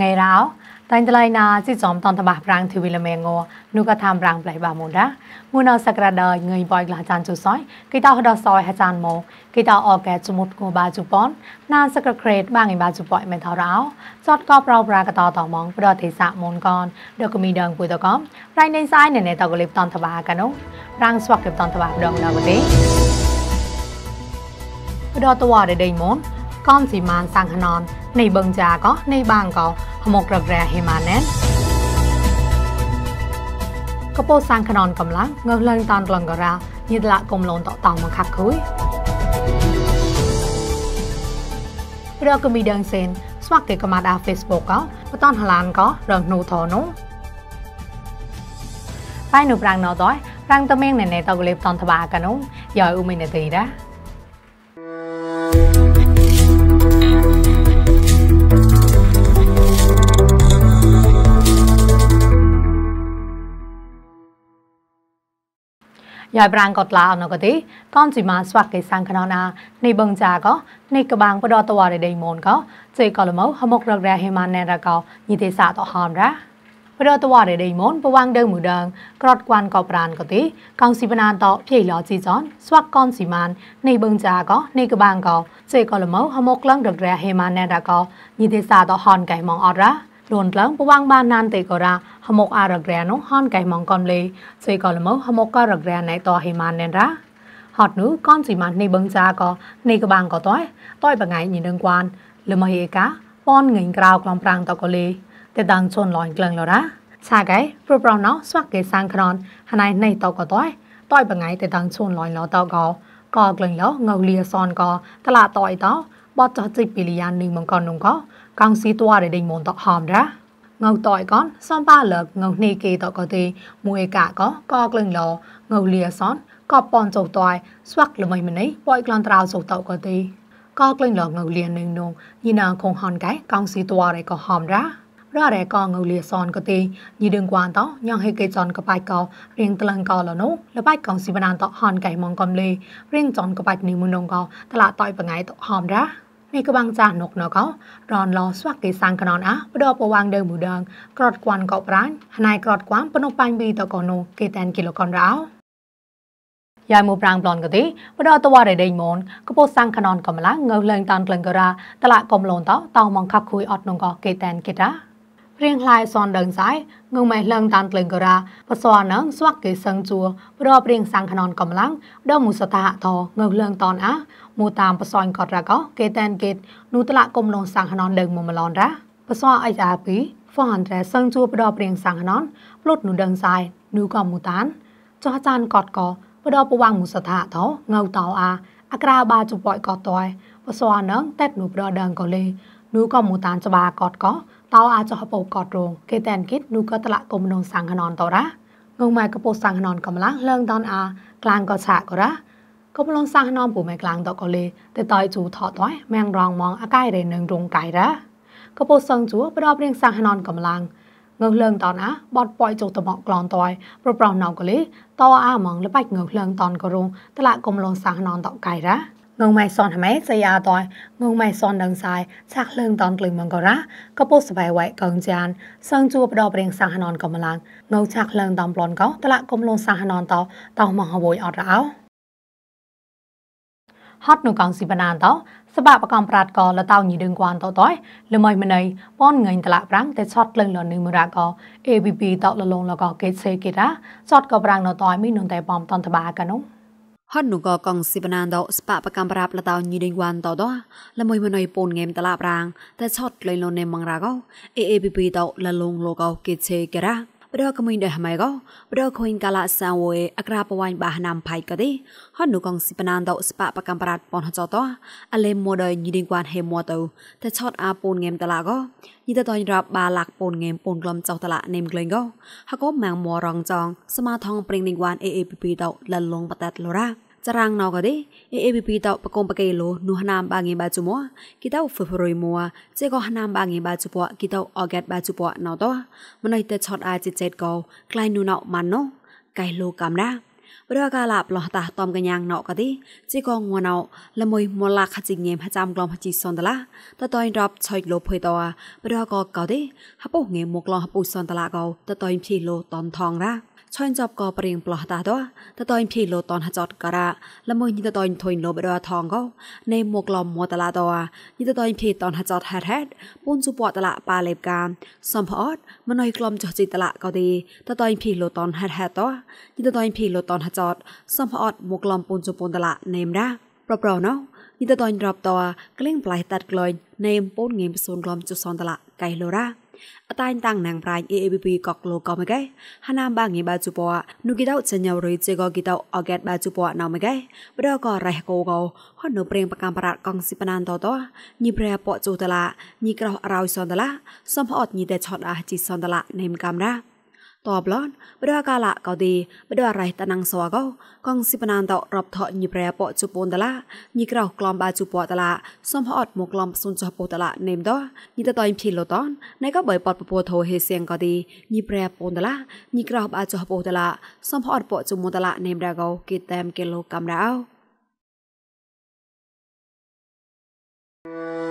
ไงแล้วตันตลายนาจิจอมตอนตบะปรางทีวีละเมงโงนูก็ทำปรางปลายบามุนดะมูนเอาสกระดอยเงยบอยกลาจานจุซอยกีตาฮดอซอยฮาจานโมกีตาออกแกจมุดกูบาจุปอนนาสกระเครดบ้างไอบาจุปอยเมนทาร้าวจอดก็เปล่าปรากตอต่อมองปรอเทสะมนกรเดกมีเดิงปุยตะก้อมไรในซ้ายเนี่ยในตะกลิบตอนตบะกันนุปรางสวักเก็บตอนตบะดองดาวกติปรอตัวเดดมน Konsiman Sanghanon នៃបឹងចាកោនៃបាងកោហមករករះហេម៉ាណែនកពោសាំងខ្ននកំឡាំងងើលើងតានក្លងការ៉ាញាតឡាកុំលូនតតងមកខាត់ខួយរកមីដងសេនស្វាក់គេកមាដា Facebook កោបតនហឡានកោរងនូថនងបាយនុប្រាំងណោតប្រាំងតមៀងណែណែតកលេបតនតបាកណងយ៉អ៊ុមីណេតេរ៉ាយ៉យប្រាងកត់ឡាអណកទេតំជីម៉ាស្វាក់កេសាំងខ្នោណានេះបឹងចាក៏នេះកបាងបដតវ៉ារដេមនកោជេកលមោហមករករះហេម៉ានណេរកោញីទេសតហមរ៉ាព្រោះតវ៉ារដេមនបវាងដើមឺដងក្រត់គួនកោប្រានកទេកងស៊ីបណានតភីឡជីចនស្វាក់កំស៊ីម៉ាននេះបឹងចាក៏នេះកបាងកោជេកលមោហមកលងរករះហេម៉ានណេរកោញីទេសតហនកៃម៉ងអរ៉ាលួនឡើងពវាងបានណានតេការ៉ាហមកអារក្រែនោះហនកែម៉ងកំលេស្វេកលមហមកការក្រែណៃតហេម៉ានណេនរ៉ាហត់នោះកនស៊ីម៉ាននេះបឹងចាក៏នេះក៏បាងក៏តើតើបងៃញីនឹងគួនលមហេកាប៉នងិញក្រៅក្លំប្រាំងតកលីតេតាំងជូនលាញ់ក្លងលរ៉ាឆាកែប្រប្រណោស្វាក់កេសាំងខ្ននហណៃនេះតក៏តើតើបងៃតេតាំងជូនលាញ់លតក៏ក៏ក្លងលងៅលីសនក៏តឡាតអីតបតចោះជីពីលីយ៉ាននឹងមកកននងក៏ကောင်စီတွားတဲ့ဒိန်မွန်တော့ဟ ோம் ဒါငုတ်တော့ကွန်စွန်ပါလငုတ်နေကေတော့ကတိမွေကကောကောကလင်လောငုတ်လျာစွန်កបនចោតយស្វាក់ល្មៃម្នៃប៉យក្លនត្រោសោតក៏ទេក៏ក្លែងលងលៀននឹងនងញីណាខងហនកែកងស៊ីតវរក៏ហមរ៉ារ៉ារែក៏ងលៀសនក៏ទេញីដឹងគួនតញងហេកេចនកបាច់ក៏រៀងត្លងក៏លនោះលបាច់កងស៊ីបណានតហនកែមងកំលេរៀងចនកបាច់នេះមុននងក៏តឡាតយបងៃតហមរ៉ានេះក៏បងចាស់នុកណកោរនឡោស្វាក់គេសាំងកណនអាបដបវាងដើមូដងក្រត់គួនកោប្រាញ់ណៃក្រត់គួនបនុបាញ់វីតកោនោះគេតានគីឡូកនរោយ៉ាយមូប្រាំងប្លន់ក៏ទីបដតវ៉ារដេញមនក៏ពោសាំងកណនកំឡាងើលើងតានក្លឹងករ៉ាតឡាកំលូនតោតោមកខាប់គួយអត់នងកោគេតានគេតាព្រៀងឡាយសនដឹងសៃងងម៉ៃលឹងតានក្លែងការ៉ាបសវណងស្វាក់គេសឹងជួប្រព្រៀងសាំងខ្ននកំឡាំងដមូសតាថងងលឹងតនអាមូតាមបសវកតរកោគេតែនគេតនូតឡាគុំលងសាំងខ្ននដឹងមមឡនរ៉ាបសវអៃអាពី400សឹងជួប្រព្រៀងសាំងខ្ននផ្លុតនូដឹងសៃនូកំមូតានចោះចានកតកោប្រដពវងមូសតាថងៅតោអា អក្រាបាជុបអកតតយបសវណងតែនូប្រដងកលេนูก็มูตานจบากอดก็តោអាចហបកតរងគេតែនគិតនោះក៏ត្លាក់គុំនងសង្ឃណនតរ៉ាងងម៉ែកពោសង្ឃណនកំឡាំងលើងតនអាក្លាងក៏ឆាក៏រ៉ាគុំលងសង្ឃណនពូម៉ែក្លាងតក៏លេតែតយជូថតតយម៉ែងរងម៉ងអកាយរេនឹងរងកាយរ៉ាកពោសង្ឃជួប្រອບរៀងសង្ឃណនកំឡាំងងើលើងតនអាបត់ប៉យចុះត្មក់ក្លនតយប្រប្រណងក៏លេតអាម៉ងលបាច់ងើលើងតនក៏រងត្លាក់គុំលងសង្ឃណនតកាយរ៉ាងងម៉ៃសនហមែសយ៉ាតយងងម៉ៃសនដងសាយឆាក់លឹងតនក្លឹងមងករ៉ាកពុសបែវ៉ៃកងចានសងជួបដបរៀងសាហណនកំឡាំងងងឆាក់លឹងតំប្លនកោតឡាក់កំលូនសាហណនតតមកហួយអត់រោហត់នៅកងស៊ីបណានតសបាបកំប្រាតកលតោញីដឹងគួនតតយលមៃមណៃបនងៃតឡាប្រាំងតែឆតលឹងលនឹងមរាក ABP តលលង លកកេសេគេរ៉ាឆតកប្រាំងណតយមីនតែបំតនតបាកណូហត់នូកកងស៊ីបណានដោស្បបកម្មប្រាប់លតោញីដេងវ៉ាន់តដោលមួយមណៃពូនងេមតឡាប្រាងតែឆត់លៃលននេមងរាកោអេអេប៊ីប៊ីតោលលងលោកោគិឆេកេរ៉ាប្រដកមីដេះម៉ៃកោប្រដខូនកាលាសាវេអក្រាបវ៉ាញ់បាណាំផៃកទេហត់នូកងស៊ីបណានដោស្បបកម្មប្រាប់បនចតោអលេមួដៃញីដេងវ៉ាន់ហេមួតោតែឆត់អាពូនងេមតឡាកោញីតតយរាប់បាឡាក់ពូនងេមពូនក្លំចោតឡានេមក្លែងកោហកោម៉ាងមួរងចងសមាថងព្រិងដេងវ៉ាន់អេអេប៊ីប៊ីតោលលងបតាត់លរ៉ាចរាងណៅកដេ AABP តបកុំបកេលោនោះណាមបាងេបាជុមគីតោហ្វេប្រុយមួចេកោណាមបាងេបាជុពគីតោអូហ្គេតបាជុពណៅតោម្នៃតេឆតអាចចេតកោក្លៃនុណៅម៉ាន់ណូកៃលោកំណារកាលាប្លោះតាតំកញ្ញាងណកទីជីកងងួនអោលមួយមលាខជីងេមចាំក្លំជីសនតឡាតតៃរាប់ឆុយលោភុយតោប្រកកកោទេហពុងេមកឡោះពុសនតឡាកោតតៃភីលោតំថងរ៉ាឆាញ់ចប់ក៏ប្រៀងប្លោះតាដោះតតយភីលោតនហចតការៈល្មើញតតយធុញលោបដរថងកោណេមកលមមតឡាតោញតតយភីតនហចតហេតហេតពូនសុពតឡាប៉ាលេបកាសំផអត់ម៉ណៃក្លំចុះជីតឡាក៏ទីតតយភីលោតនហេតហេតតោញតតយភីលោតនហចតសំផអត់មកលមពូនសុពតឡាណេមរ៉ាប្រប្រណោញតតយរាប់តោក្លែងប្លៃតាត់ក្លែងណេមពូនងេមសូនក្លំចុះសនតឡាកៃលោរ៉ាអតៃតាំងណាងប្រៃ AABP កកលកមកេហណាមបាងីបាជពវនុគីដោចញ៉ៅរីជេកគីដោអកេតបាជពវណោមកេបដកករ៉េះកោកោហនុប្រេងប្រកម្មប្រាតកងស៊ីបណានតតញីប្រែពកជូតឡាញីក្រោះរោយសនតឡាសំផអត់ញីតែឆតអាជីសនតឡានេមកំណាតបឡនបដកាលៈកោទីបដរៃតណងសវកោកងសិបណានតរបថញីប្រែពជពនតឡាញីក្រោក្លំបាជពតឡាសំហអត់មកក្លំសុនចពតឡានេមតញីតតៃភីលតនណៃកបបតពពធោហេសៀងកោទីញីប្រែពនតឡាញីក្រោបាជពតឡាសំហអត់ពជមតឡានេមរកោគិតែមគិលោកំរោ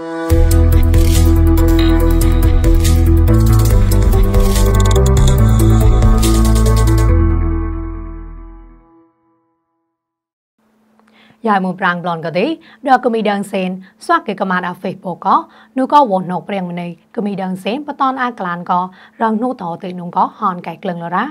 យាយមុនប្រាំងប្លន់ក៏ទេដល់គមីដឹងសេនស្វាក់គេកម៉ាត់អា Facebook ក៏នោះក៏វោណូព្រៀងម្នៃគមីដឹងសេនបតនអាក្លានក៏រងនោះតទៅនោះក៏ហនកែក្លឹងលរ៉ា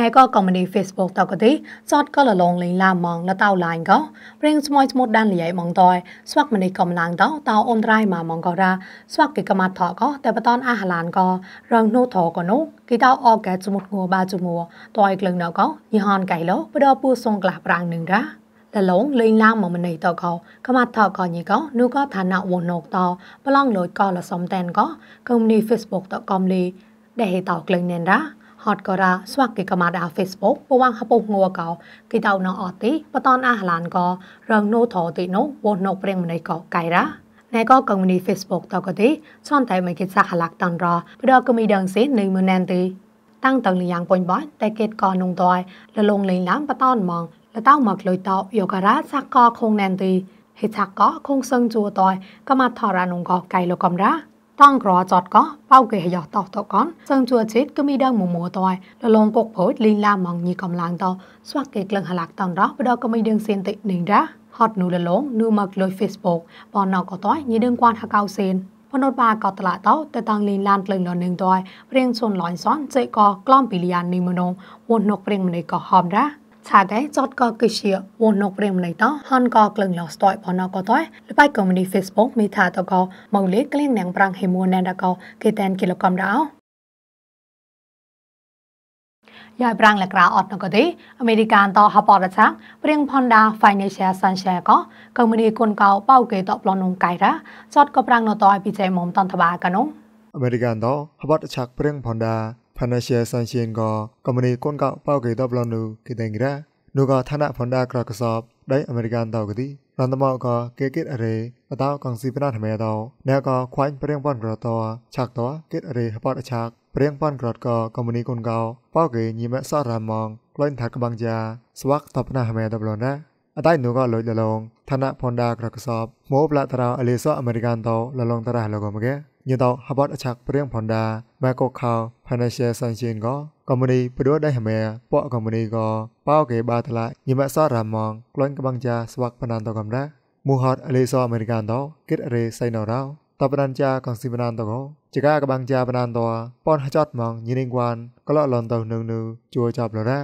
ណៃក៏កុំនី Facebook តក៏ទេចតក៏លលងលេងឡាម៉ងលតៅឡាញក៏ព្រៀងស្មយស្មូតដានលាយម៉ងតយស្វាក់ម្នៃកំឡាងតតអូនរ៉ៃម៉ាម៉ងក៏រ៉ាស្វាក់គេកម៉ាត់ថក៏តែបតនអាហឡានក៏រងនោះថក៏នោះគេតអកែចមុតងួរបាចមួតយក្លឹងណក៏យីហនកៃលោបដពូសងក្លះប្រាងនឹងរ៉ាแต่หลงลิงล่างมองมันในตัวเขาขมาทอก่อนยี่ก็นูก็ฐานะวนนกต่อปลองลอยก่อนละสมแตนก็กุมนีเฟซบุ๊กต่อคอมลีได้เหต่อกลึงเนนระហតក៏រាស្វាក់គេក៏មកដល់ Facebook ពវងហពុងងួរក៏គេទៅនៅអត់ទេបតនអាហឡានក៏រងនូធរទីនោះវនៅព្រៀងម្នៃក៏កៃរ៉ាណែក៏កុំនី Facebook តក៏ទេសនតែមកគេសាក់ឡាក់តនរព្រោះក៏មានដឹងសិនៅមួយណែនទេតាំងតលយ៉ាងពុញបាត់តែគេក៏នុងតយលលងលេងឡាំបតនមកលតោមកលុយតោយោការ៉ាសាកោខងណែនទីហេឆាកោខងសឹងជួតយក៏មកថរ៉ានុងកោកៃលកំរ៉ាតងក្រចតកោបោកេហយោតោតកនសឹងជួជិតក៏មីដឹងមមួតយលលងពុកប្រូចលីឡាម៉ងញីកំឡាងតោស្វាក់កេក្លឹងហឡាក់តនរ៉បដក៏មីដឹងសៀនតិនិងរ៉ាហត់នូលលងនូមកលុយ Facebook បនណកោតយញីដឹងគួនហកោសេនพนดบากอตละเต้าแต่ตังลีลานเกลงลอนึงดอยเรียงส่วนลอยซ้อนเจกอกล้อมปิลยานนิมโนวนนกเรียงมันเลยกอหอมระឆាតែចតក៏គឺជាវណ្ណកព្រមណៃតោហនក៏ក្លឹងឡោស្ទួយបនក៏តោលបៃកុំនី Facebook មេថាតក៏មកលេក្លៀងណាំងប្រាំងហេមួនណែតក៏គេតែនគីឡូកំដៅយ៉ាប្រាំងលក្រាអត់ណកទេអមេរិកានតហបរឆាព្រៀងផនដា Financial Sunshine ក៏កំនីគុនកោបោកេតប្លន់នងកៃរាចតក៏ប្រាំងណតឲ្យពីចៃមុំតនតបាកណងអមេរិកានតហបរឆាព្រៀងផនដា financial sanction ក៏កំនីកូនកប៉ៅគេដបឡនូគេតែងរ៉ានោះក៏ឋានៈផនដាក្រកសបដៃអមេរិកានតោកទីរនតមកក៏គេគិតអរេអតោកងស៊ីបណាធមេតោអ្នកក៏ខ្វាញ់ព្រៀងប៉ុនក្រតោឆាក់តោគិតអរេហបតឆាក់ព្រៀងប៉ុនក្រតក៏កំនីកូនកោប៉ៅគេញីមសរាមងក្លែងថាកបងជាស្វាក់តបណាហមេដបឡណាអតៃនោះក៏លុយលលងឋានៈផនដាក្រកសបម៉ូប្លាតារោអលីសអមេរិកានតោលលងតារះលកមកគេញតោហបតអឆាក់ព្រៀងផនដាម៉ែកូខោ financial sanction ក៏កុំមុនីព្រោះដៃហមែពកកុំមុនីក៏ប៉ោគេបាថ្លាញិមអសរមងក្លែងកំងជាស្វាក់បណានតកំដាមូហតអលីសអមេរិកានតគិតរេសៃណរោតបណានជាកងស៊ីបណានតកោចកាកំងជាបណានតប៉ុនហចតមងញិនិងវ៉ាន់ក្លោលនតនឹងនឹងជួចប់លរ៉ា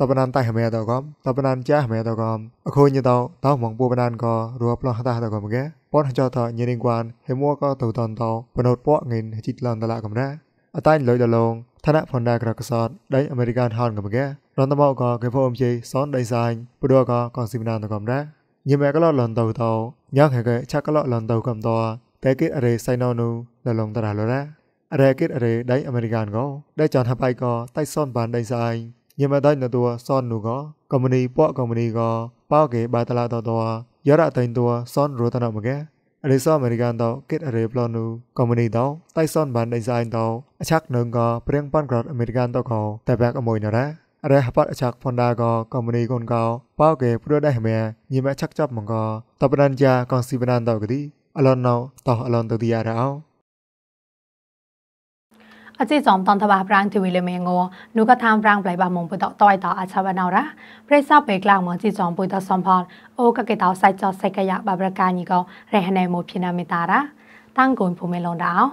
តបណានតៃហមែតកំតបណានជាហមែតកំអខូនញតោតោមងពូបណានក៏រួផ្លោះតះតកំកែពនចតញេរិងគួនហេមួកទៅតនតបណូតពកងិនជីតឡនតឡាកំរាអតៃលុយដលងឋានៈផនដាក្រកសតដៃអមេរិកានហនកំកែរនតមកកកេផអមជ័យសនដៃសាញ់ព្រោះកកងស៊ីមណានតកំរាញេមែកឡលនតតញ៉ាងហេកឆាកឡលនតកំតតែគិតអរេសៃណូនូដលងតរាលរ៉ាអរេគិតអរេដៃអមេរិកានកោដៃចនហបៃកតៃសនបានដៃសាញ់ញេមែដៃនតួសននូកកុំនីពកកុំនីកប៉ោកេបាតឡាតតยอดอันตัวซ้อนรัวตนามแกអរិសអមេរិကန်တော့គិតរេប្លនូកុំមុនីတော့តៃសនបានដេសៃတော့អឆាក់នឹងក៏ព្រៀងប៉ាន់ក្រតអមេរិကန်တော့ក៏តែបាក់អមួយណារ៉ាអរិហបតអឆាក់ផុនដាក៏កុំមុនីកូនកោប៉ោគេព្រោះដែរមែញីមអឆាក់ចាប់មកក៏តបដានជាកងស៊ីបដានတော့គទីអឡនណោតោះអឡនទៅទីយ៉ារ៉ោအကြည့်ဆောင်တန်တဘာပရန်တီဝီလမင်ကိုနုကထမ်ပရန်ပလိုက်ပါမုံပတော့တွိုက်တော့အချဝနော်ရာပရိစပေကလောင်မကြည့်ဆောင်ပွေတော့ဆောင်ဖောင်းအိုကကေတော့စိုက်ကြစိုက်ကရဘဘရကာညီကိုရဟနေမို့ဖြစ်နာမီတာရာတန်ကုန်ဖူမေလွန်တော့